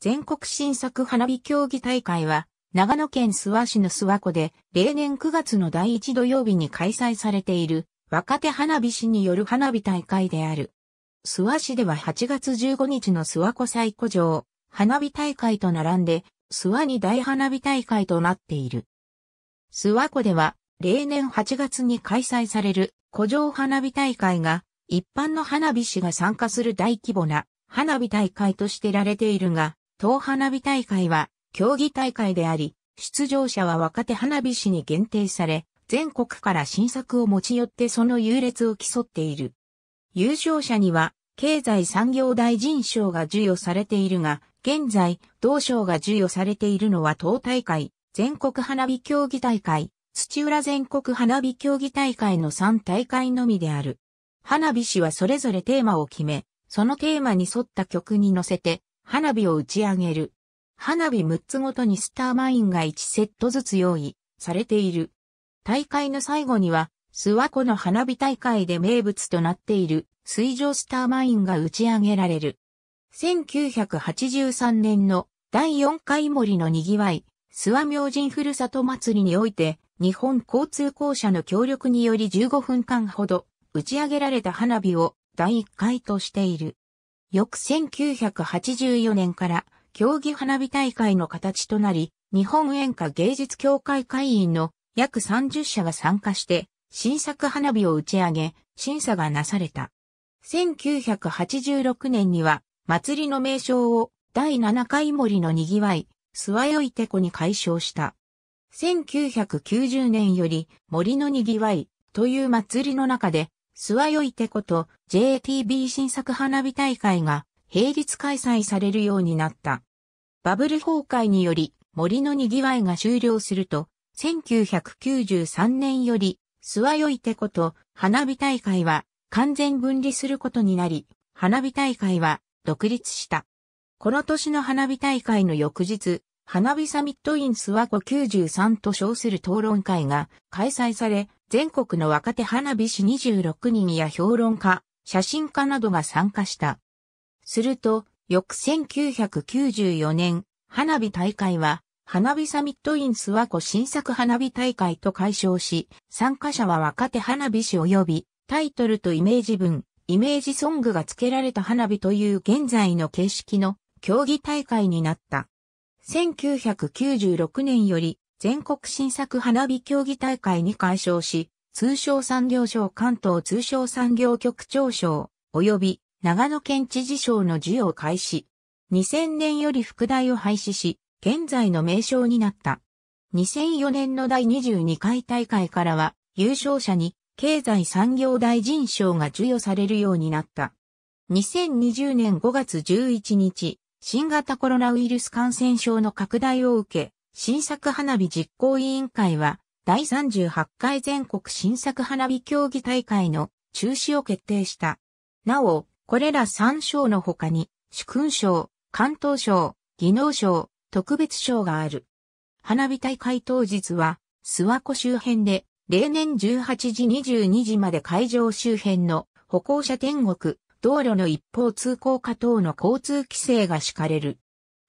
全国新作花火競技大会は、長野県諏訪市の諏訪湖で、例年9月の第1土曜日に開催されている、若手花火師による花火大会である。諏訪市では8月15日の諏訪湖最古城、花火大会と並んで、諏訪に大花火大会となっている。諏訪湖では、例年8月に開催される古城花火大会が、一般の花火師が参加する大規模な花火大会としてられているが、東花火大会は競技大会であり、出場者は若手花火師に限定され、全国から新作を持ち寄ってその優劣を競っている。優勝者には、経済産業大臣賞が授与されているが、現在、同賞が授与されているのは東大会、全国花火競技大会、土浦全国花火競技大会の3大会のみである。花火師はそれぞれテーマを決め、そのテーマに沿った曲に乗せて、花火を打ち上げる。花火6つごとにスターマインが1セットずつ用意されている。大会の最後には、諏訪湖の花火大会で名物となっている水上スターマインが打ち上げられる。1983年の第4回森の賑わい、諏訪明神ふるさと祭りにおいて、日本交通公社の協力により15分間ほど打ち上げられた花火を第1回としている。翌1984年から競技花火大会の形となり、日本演歌芸術協会会員の約30社が参加して、新作花火を打ち上げ、審査がなされた。1986年には、祭りの名称を第7回森の賑わい、諏訪よいてこに解消した。1990年より森の賑わいという祭りの中で諏訪よいてこと JTB 新作花火大会が平日開催されるようになった。バブル崩壊により森の賑わいが終了すると、1993年より諏訪よいてこと花火大会は完全分離することになり、花火大会は独立した。この年の花火大会の翌日、花火サミットイン諏訪湖93と称する討論会が開催され、全国の若手花火師26人や評論家、写真家などが参加した。すると、翌1994年、花火大会は、花火サミットイン諏ワ湖新作花火大会と解消し、参加者は若手花火師及び、タイトルとイメージ文、イメージソングが付けられた花火という現在の形式の競技大会になった。1996年より全国新作花火競技大会に解消し、通商産業省関東通商産業局長賞、及び長野県知事賞の授与を開始。2000年より副題を廃止し、現在の名称になった。2004年の第22回大会からは、優勝者に経済産業大臣賞が授与されるようになった。2020年5月11日、新型コロナウイルス感染症の拡大を受け、新作花火実行委員会は、第38回全国新作花火競技大会の中止を決定した。なお、これら3賞の他に、主勲賞、関東賞、技能賞、特別賞がある。花火大会当日は、諏訪湖周辺で、例年18時22時まで会場周辺の歩行者天国、道路の一方通行下等の交通規制が敷かれる。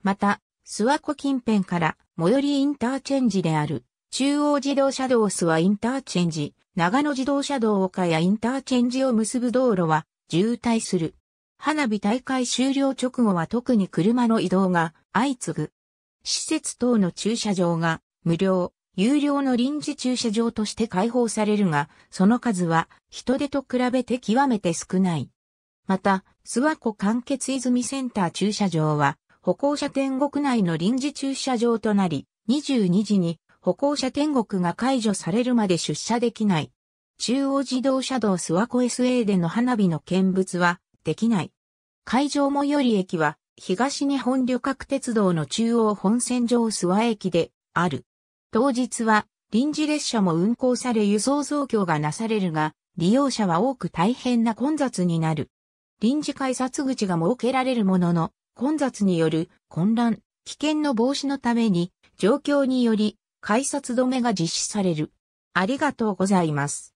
また、諏訪湖近辺から最寄りインターチェンジである。中央自動車道諏訪インターチェンジ、長野自動車道岡谷インターチェンジを結ぶ道路は渋滞する。花火大会終了直後は特に車の移動が相次ぐ。施設等の駐車場が無料、有料の臨時駐車場として開放されるが、その数は人手と比べて極めて少ない。また、諏訪湖間欠泉センター駐車場は歩行者天国内の臨時駐車場となり、22時に歩行者天国が解除されるまで出社できない。中央自動車道諏訪湖 SA での花火の見物はできない。会場最寄り駅は東日本旅客鉄道の中央本線上諏訪駅である。当日は臨時列車も運行され輸送増強がなされるが、利用者は多く大変な混雑になる。臨時改札口が設けられるものの、混雑による混乱、危険の防止のために、状況により、改札止めが実施される。ありがとうございます。